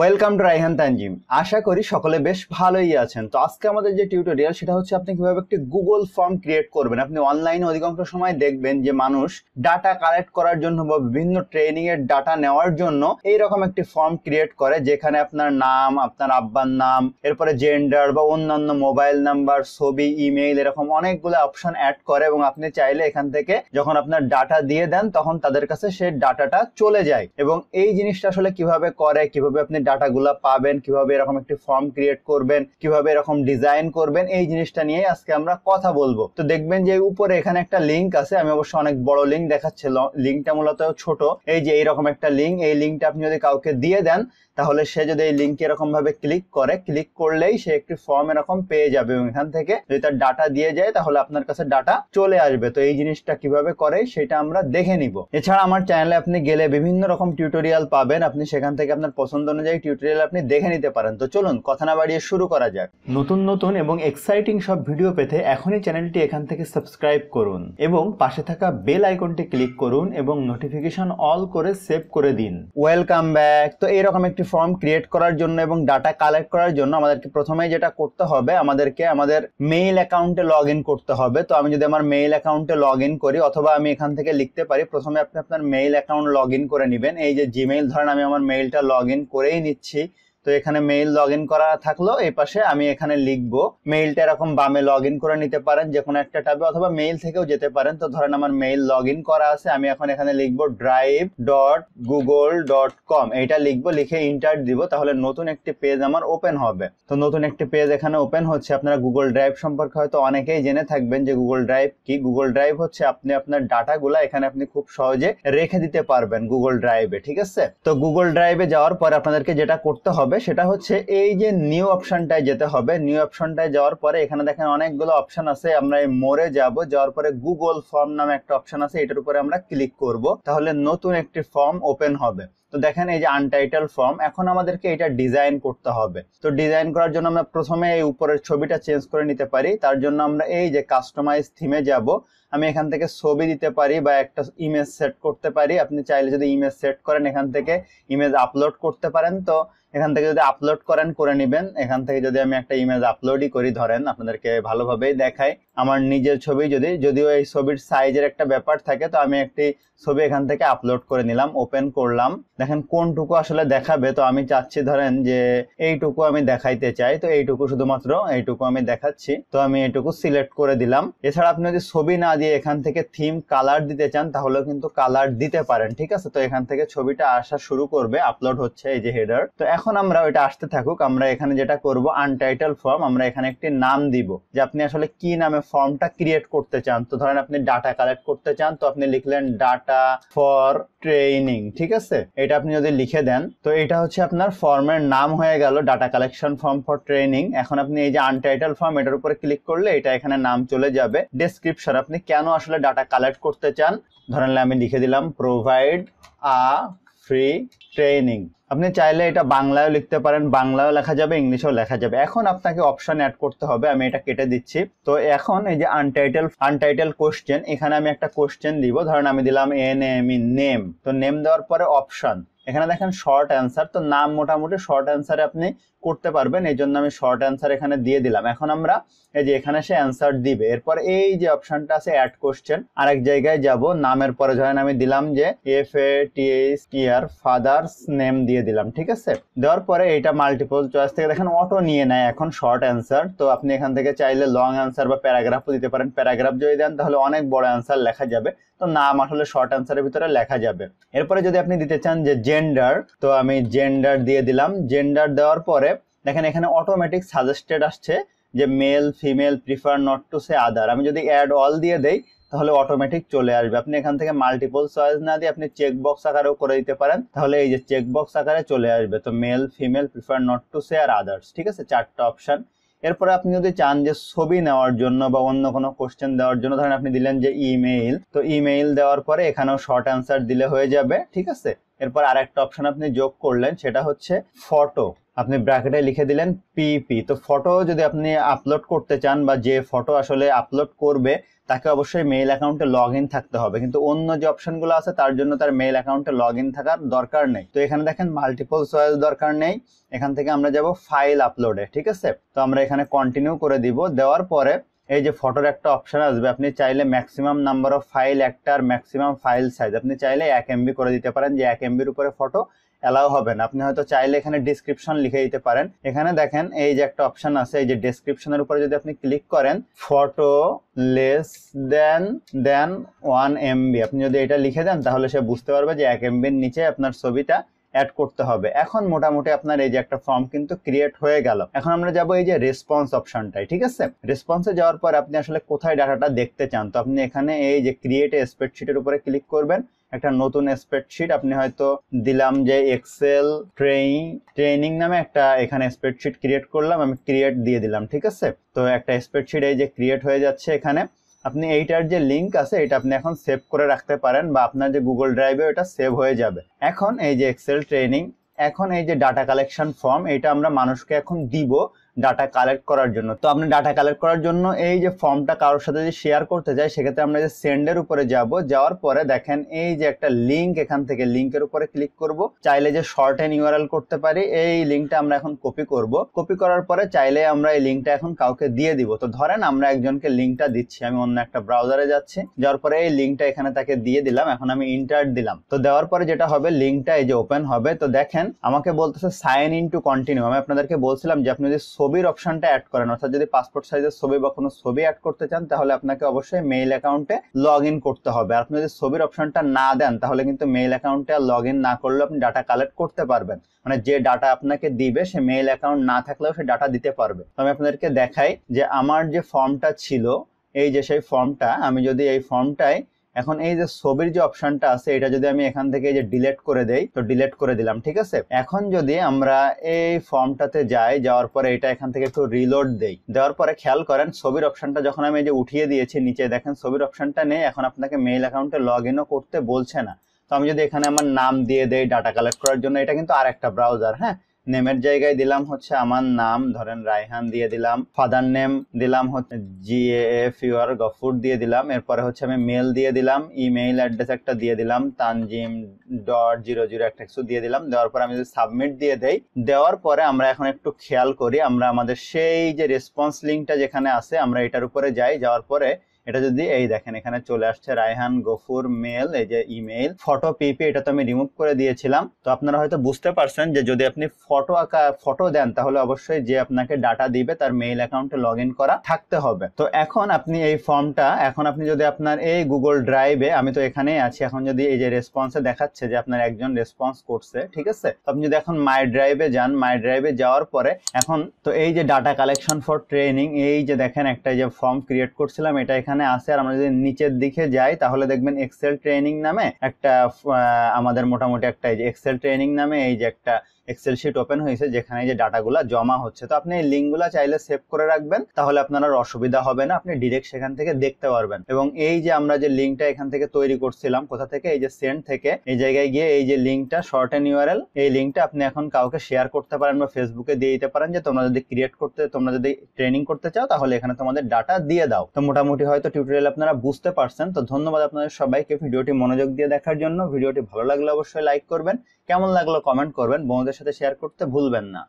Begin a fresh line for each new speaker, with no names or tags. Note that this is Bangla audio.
ওয়েলকাম টু রাইহান তানজিম আশা করি সকলে বেশ ভালোই আছেন তো আজকে আমাদের যে টিউটোরিয়াল সেটা হচ্ছে আপনি কিভাবে একটি গুগল ফর্ম ক্রিয়েট করবেন আপনি অনলাইনে অধিকাংশ সময় দেখবেন যে মানুষ ডাটা কালেক্ট করার জন্য বা বিভিন্ন ট্রেনিং এর ডাটা নেওয়ার জন্য এই রকম একটি ফর্ম ক্রিয়েট করে যেখানে আপনার নাম আপনার আব্বার নাম এরপরে জেন্ডার বা অন্যান্য মোবাইল নাম্বার ছবি ইমেইল এরকম অনেকগুলো অপশন অ্যাড করে এবং আপনি চাইলে এখান থেকে যখন আপনার ডাটা দিয়ে দেন তখন তাদের কাছে সেই ডাটাটা চলে যায় এবং এই জিনিসটা আসলে কিভাবে করে কিভাবে আপনি ডাটাগুলো পাবেন কিভাবে এরকম একটি ফর্ম ক্রিয়েট করবেন কিভাবে এরকম ডিজাইন করবেন এই জিনিসটা নিয়ে আজকে আমরা কথা বলবো তো দেখবেন যে উপরে এখানে একটা লিঙ্ক আছে আমি অবশ্য অনেক বড় লিঙ্ক দেখাচ্ছি লিঙ্কটা মূলত ছোট এই যে এইরকম একটা লিঙ্ক এই লিঙ্কটা আপনি যদি কাউকে দিয়ে দেন তাহলে সে যদি এই লিঙ্ক এরকম ভাবে ক্লিক করে ক্লিক করলেই সে একটি ফর্ম এরকম পেয়ে যাবে এবং এখান থেকে যদি তার ডাটা দিয়ে যায় তাহলে আপনার কাছে ডাটা চলে আসবে তো এই জিনিসটা কিভাবে করে সেটা আমরা দেখে নিব এছাড়া আমার চ্যানেলে আপনি গেলে বিভিন্ন রকম টিউটোরিয়াল পাবেন আপনি সেখান থেকে আপনার পছন্দ অনুযায়ী এই টিউটোরিয়াল আপনি দেখে নিতে পারেন তো চলুন কথা না বাড়িয়ে শুরু করা যাক নতুন নতুন এবং এক্সাইটিং সব ভিডিও পেতে এখনই চ্যানেলটি এখান থেকে সাবস্ক্রাইব করুন এবং পাশে থাকা বেল আইকনটি ক্লিক করুন এবং নোটিফিকেশন অল করে সেভ করে দিন ওয়েলকাম ব্যাক তো এইরকম একটি ফর্ম ক্রিয়েট করার জন্য এবং ডাটা কালেক্ট করার জন্য আমাদেরকে প্রথমে যেটা করতে হবে আমাদেরকে আমাদের মেইল অ্যাকাউন্টে লগ ইন করতে হবে তো আমি যদি আমার মেইল অ্যাকাউন্টে লগ ইন করি অথবা আমি এখান থেকে লিখতে পারি প্রথমে আপনি আপনার মেইল অ্যাকাউন্ট লগ ইন করে নেবেন এই যে জিমেইল ধরেন আমি আমার মেইলটা লগ ইন করেই নিচ্ছি তো এখানে মেইল লগ করা থাকলো এই পাশে আমি এখানে লিখবো মেইলটা এরকম বামে লগ করে নিতে পারেন যে কোনো একটা ট্যাবে অথবা মেইল থেকেও যেতে পারেন তো ধরেন আমার মেইল লগ করা আছে আমি এখন এখানে লিখবো drive dot Google dot com এইটা লিখবো লিখে ইন্টার দিব তাহলে নতুন একটি পেজ আমার ওপেন হবে তো নতুন একটি পেজ এখানে ওপেন হচ্ছে আপনারা গুগল ড্রাইভ সম্পর্কে হয়তো অনেকেই জেনে থাকবেন যে গুগল ড্রাইভ কি গুগল ড্রাইভ হচ্ছে আপনি আপনার ডাটাগুলা এখানে আপনি খুব সহজে রেখে দিতে পারবেন গুগল ড্রাইভে ঠিক আছে তো গুগল ড্রাইভে যাওয়ার পর আপনাদেরকে যেটা করতে হবে করবে সেটা হচ্ছে এই যে নিউ অপশনটায় যেতে হবে নিউ অপশনটায় যাওয়ার পরে এখানে দেখেন অনেকগুলো অপশন আছে আমরা এই মোড়ে যাব যাওয়ার পরে গুগল ফর্ম নামে একটা অপশন আছে এটার উপরে আমরা ক্লিক করব তাহলে নতুন একটি ফর্ম ওপেন হবে তো দেখেন এই যে আনটাইটেল ফর্ম এখন আমাদেরকে এটা ডিজাইন করতে হবে তো ডিজাইন করার জন্য আমরা প্রথমে এই উপরের ছবিটা চেঞ্জ করে নিতে পারি তার জন্য আমরা এই যে কাস্টমাইজ থিমে যাব আমি এখান থেকে ছবি দিতে পারি বা একটা ইমেজ সেট করতে পারি আপনি চাইলে যদি ইমেজ সেট করেন এখান থেকে ইমেজ আপলোড করতে পারেন তো এখান থেকে যদি আপলোড করেন করে নেবেন এখান থেকে যদি আমি একটা ইমেজ আপলোডই করি ধরেন আপনাদেরকে ভালোভাবেই দেখায় আমার নিজের ছবি যদি যদিও এই ছবির সাইজের একটা ব্যাপার থাকে তো আমি একটি ছবি এখান থেকে আপলোড করে নিলাম ওপেন করলাম দেখেন কোনটুকু আসলে দেখাবে তো আমি চাচ্ছি ধরেন যে এইটুকু আমি দেখাইতে চাই তো এইটুকু শুধুমাত্র এইটুকু আমি দেখাচ্ছি তো আমি এইটুকু সিলেক্ট করে দিলাম এছাড়া আপনি যদি ছবি না দিয়ে এখান থেকে থিম কালার দিতে চান তাহলেও কিন্তু কালার দিতে পারেন ঠিক আছে তো এখান থেকে ছবিটা আসা শুরু করবে আপলোড হচ্ছে এই যে হেডার তো এখন আমরা ওইটা আসতে থাকুক আমরা এখানে যেটা করব আনটাইটেল ফর্ম আমরা এখানে একটি নাম দিব যে আপনি আসলে কি নামে ফর্মটা ক্রিয়েট করতে চান তো ধরেন আপনি ডাটা কালেক্ট করতে চান তো আপনি লিখলেন ডাটা ফর ট্রেনিং ঠিক আছে এটা আপনি যদি লিখে দেন তো এটা হচ্ছে আপনার ফর্মের নাম হয়ে গেল data collection form for training এখন আপনি এই যে আনটাইটেল ফর্ম এটার উপরে ক্লিক করলে এটা এখানে নাম চলে যাবে ডেসক্রিপশন আপনি কেন আসলে ডাটা কালেক্ট করতে চান ধরেন আমি লিখে দিলাম প্রোভাইড আ ফ্রি ট্রেনিং আপনি চাইলে এটা বাংলায়ও লিখতে পারেন বাংলায়ও লেখা যাবে ইংলিশেও লেখা যাবে এখন আপনাকে অপশন অ্যাড করতে হবে আমি এটা কেটে দিচ্ছি তো এখন এই যে আনটাইটেল আনটাইটেল কোশ্চেন এখানে আমি একটা কোশ্চেন দিব ধরেন আমি দিলাম এন এম ই নেম তো নেম দেওয়ার পরে অপশন এখানে দেখেন শর্ট অ্যান্সার তো নাম মোটামুটি শর্ট অ্যান্সারে আপনি করতে পারবেন এই জন্য আমি শর্ট অ্যান্সার এখানে দিয়ে দিলাম এখন আমরা এই যে এখানে সে অ্যান্সার দিবে এরপর এই যে অপশনটা আছে অ্যাড কোশ্চেন আরেক জায়গায় যাব নামের পরে ধরেন আমি দিলাম যে F A T S T R father's name দিয়ে দিয়ে দিলাম ঠিক আছে দেওয়ার পরে এটা মাল্টিপল চয়েস থেকে দেখেন অটো নিয়ে নেয় এখন শর্ট অ্যান্সার তো আপনি এখান থেকে চাইলে লং অ্যান্সার বা প্যারাগ্রাফও দিতে পারেন প্যারাগ্রাফ যদি দেন তাহলে অনেক বড় অ্যান্সার লেখা যাবে তো নাম আসলে শর্ট অ্যান্সারের ভিতরে লেখা যাবে এরপরে যদি আপনি দিতে চান যে জেন্ডার তো আমি জেন্ডার দিয়ে দিলাম জেন্ডার দেওয়ার পরে দেখেন এখানে অটোমেটিক সাজেস্টেড আসছে যে male female prefer not to say other আমি যদি অ্যাড অল দিয়ে দেই তাহলে অটোমেটিক চলে আসবে আপনি এখান থেকে মাল্টিপল চয়েস না দিয়ে আপনি চেক বক্স আকারেও করে দিতে পারেন তাহলে এই যে চেক বক্স আকারে চলে আসবে তো male female prefer not to share others ঠিক আছে চারটা অপশান এরপরে আপনি যদি চান যে ছবি নেওয়ার জন্য বা অন্য কোনো কোশ্চেন দেওয়ার জন্য ধরেন আপনি দিলেন যে ইমেইল তো ইমেইল দেওয়ার পরে এখানেও শর্ট অ্যান্সার দিলে হয়ে যাবে ঠিক আছে এরপর আরেকটা অপশন আপনি যোগ করলেন সেটা হচ্ছে ফটো আপনি ব্র্যাকেটে লিখে দিলেন পিপি তো ফটো যদি আপনি আপলোড করতে চান বা যে ফটো আসলে আপলোড করবে তাকে অবশ্যই মেইল অ্যাকাউন্টে লগ থাকতে হবে কিন্তু অন্য যে অপশনগুলো আছে তার জন্য তার মেইল অ্যাকাউন্টে লগ থাকার দরকার নেই তো এখানে দেখেন মাল্টিপল চয়েস দরকার নেই এখান থেকে আমরা যাব ফাইল আপলোডে ঠিক আছে তো আমরা এখানে কন্টিনিউ করে দিব দেওয়ার পরে এই যে ফটোর একটা অপশান আসবে আপনি চাইলে ম্যাক্সিমাম নাম্বার অফ ফাইল একটা আর ম্যাক্সিমাম ফাইল সাইজ আপনি চাইলে এক এমবি করে দিতে পারেন যে এক এমবির উপরে ফটো অ্যালাউ হবে না আপনি হয়তো চাইলে এখানে ডিসক্রিপশন লিখে দিতে পারেন এখানে দেখেন এই যে একটা অপশান আছে এই যে ডিসক্রিপশনের উপরে যদি আপনি ক্লিক করেন photo less then then one MB আপনি যদি এটা লিখে দেন তাহলে সে বুঝতে পারবে যে এক এমবির নিচে আপনার ছবিটা অ্যাড করতে হবে এখন মোটামুটি আপনার এই যে একটা ফর্ম কিন্তু ক্রিয়েট হয়ে গেল এখন আমরা যাব এই যে রেসপন্স অপশনটায় ঠিক আছে রেসপন্সে যাওয়ার পর আপনি আসলে কোথায় ডাটাটা দেখতে চান তো আপনি এখানে এই যে ক্রিয়েট স্প্রেডশিটের উপরে ক্লিক করবেন একটা নতুন স্প্রেডশিট আপনি হয়তো দিলাম যে এক্সেল ট্রেনিং ট্রেনিং নামে একটা এখানে স্প্রেডশিট ক্রিয়েট করলাম আমি ক্রিয়েট দিয়ে দিলাম ঠিক আছে তো একটা স্প্রেডশিট এই যে ক্রিয়েট হয়ে যাচ্ছে এখানে আপনি এইটার যে লিঙ্ক আছে এটা আপনি এখন সেভ করে রাখতে পারেন বা আপনার যে গুগল ড্রাইভে ওটা সেভ হয়ে যাবে এখন এই যে এক্সেল ট্রেনিং এখন এই যে ডাটা কালেকশন ফর্ম এটা আমরা মানুষকে এখন দিব ডাটা কালেক্ট করার জন্য তো আপনি ডাটা কালেক্ট করার জন্য এই যে ফর্মটা কারোর সাথে যদি শেয়ার করতে যাই সেক্ষেত্রে আমরা যে সেন্ডের উপরে যাব যাওয়ার পরে দেখেন এই যে একটা লিঙ্ক এখান থেকে লিঙ্কের উপরে ক্লিক করব চাইলে যে শর্ট এন্ড ইউআরএল করতে পারি এই লিঙ্কটা আমরা এখন কপি করব কপি করার পরে চাইলে আমরা এই লিঙ্কটা এখন কাউকে দিয়ে দিব তো ধরেন আমরা একজনকে লিঙ্কটা দিচ্ছি আমি অন্য একটা ব্রাউজারে যাচ্ছি যাওয়ার পরে এই লিঙ্কটা এখানে তাকে দিয়ে দিলাম এখন আমি ইন্টার দিলাম তো দেওয়ার পরে যেটা হবে লিঙ্কটা এই যে ওপেন হবে তো দেখেন আমাকে বলতেছে সাইন ইন টু কন্টিনিউ আমি আপনাদেরকে বলছিলাম যে আপনি যদি ছবির অপশনটা অ্যাড করেন অর্থাৎ যদি পাসপোর্ট সাইজের ছবি বা কোনো ছবি অ্যাড করতে চান তাহলে আপনাকে অবশ্যই মেইল অ্যাকাউন্টে লগ করতে হবে আপনি যদি ছবির অপশনটা না দেন তাহলে কিন্তু মেইল অ্যাকাউন্টে আর লগ না করলেও আপনি ডাটা কালেক্ট করতে পারবেন মানে যে ডাটা আপনাকে দিবে সে মেইল অ্যাকাউন্ট না থাকলেও সে ডাটা দিতে পারবে আমি আপনাদেরকে দেখাই যে আমার যে ফর্মটা ছিল এই যে সেই ফর্মটা আমি যদি এই ফর্মটায় এখন এই যে ছবির যে অপশনটা আছে এটা যদি আমি এখান থেকে যে ডিলেট করে দেই তো ডিলেট করে দিলাম ঠিক আছে এখন যদি আমরা এই ফর্মটাতে যাই যাওয়ার পরে এটা এখান থেকে একটু রিলোড দেই দেওয়ার পরে খেয়াল করেন ছবির অপশনটা যখন আমি যে উঠিয়ে দিয়েছি নিচে দেখেন ছবির অপশনটা নেই এখন আপনাকে মেইল অ্যাকাউন্টে লগ ইনও করতে বলছে না তো আমি যদি এখানে আমার নাম দিয়ে দেই ডাটা কালেক্ট করার জন্য এটা কিন্তু আর একটা ব্রাউজার হ্যাঁ নেমের জায়গায় দিলাম হচ্ছে আমার নাম ধরেন রায়হান দিয়ে দিলাম ফাদার নেম দিলাম হচ্ছে জি এফ ইউআর গফুর দিয়ে দিলাম এরপরে হচ্ছে আমি মেল দিয়ে দিলাম ইমেইল অ্যাড্রেস একটা দিয়ে দিলাম তানজিম ডট জিরো জিরো একটা কিছু দিয়ে দিলাম দেওয়ার পরে আমি যদি সাবমিট দিয়ে দেই দেওয়ার পরে আমরা এখন একটু খেয়াল করি আমরা আমাদের সেই যে রেসপন্স লিঙ্কটা যেখানে আছে আমরা এটার উপরে যাই যাওয়ার পরে এটা যদি এই দেখেন এখানে চলে আসছে রায়হান গফুর মেল এই যে ইমেল ফটো পিপি এটা তো আমি রিমুভ করে দিয়েছিলাম তো আপনারা হয়তো বুঝতে পারছেন যে যদি আপনি ফটো আঁকা ফটো দেন তাহলে অবশ্যই যে আপনাকে ডাটা দিবে তার মেইল অ্যাকাউন্টে লগ করা থাকতে হবে তো এখন আপনি এই ফর্মটা এখন আপনি যদি আপনার এই গুগল ড্রাইভে আমি তো এখানেই আছি এখন যদি এই যে রেসপন্সে দেখাচ্ছে যে আপনার একজন রেসপন্স করছে ঠিক আছে আপনি যদি এখন মাই ড্রাইভে যান মাই ড্রাইভে যাওয়ার পরে এখন তো এই যে ডাটা কালেকশন ফর ট্রেনিং এই যে দেখেন একটা যে ফর্ম ক্রিয়েট করছিলাম এটা এখানে এখানে আসে আর আমরা যদি নিচের দিকে যাই তাহলে দেখবেন এক্সেল ট্রেনিং নামে একটা আমাদের মোটামুটি একটা এই যে এক্সেল ট্রেনিং নামে এই যে একটা এক্সেল শিট ওপেন হয়েছে যেখানে যে ডাটাগুলো জমা হচ্ছে তো আপনি এই লিঙ্কগুলো চাইলে সেভ করে রাখবেন তাহলে আপনার অসুবিধা হবে না আপনি ডিরেক্ট সেখান থেকে দেখতে পারবেন এবং এই যে আমরা যে লিঙ্কটা এখান থেকে তৈরি করছিলাম কোথা থেকে এই যে সেন্ড থেকে এই জায়গায় গিয়ে এই যে লিঙ্কটা শর্ট এন ইউআরএল এই লিঙ্কটা আপনি এখন কাউকে শেয়ার করতে পারেন বা ফেসবুকে দিয়ে দিতে পারেন যে তোমরা যদি ক্রিয়েট করতে তোমরা যদি ট্রেনিং করতে চাও তাহলে এখানে তোমাদের ডাটা দিয়ে দাও তো মোটামুটি হয়তো তো টিউটোরিয়াল আপনারা বুঝতে পারছেন তো ধন্যবাদ আপনাদের সবাইকে ভিডিওটি মনোযোগ দিয়ে দেখার জন্য ভিডিওটি ভালো লাগলে অবশ্যই লাইক করবেন কেমন লাগলো কমেন্ট করবেন বন্ধুদের সাথে শেয়ার করতে ভুলবেন না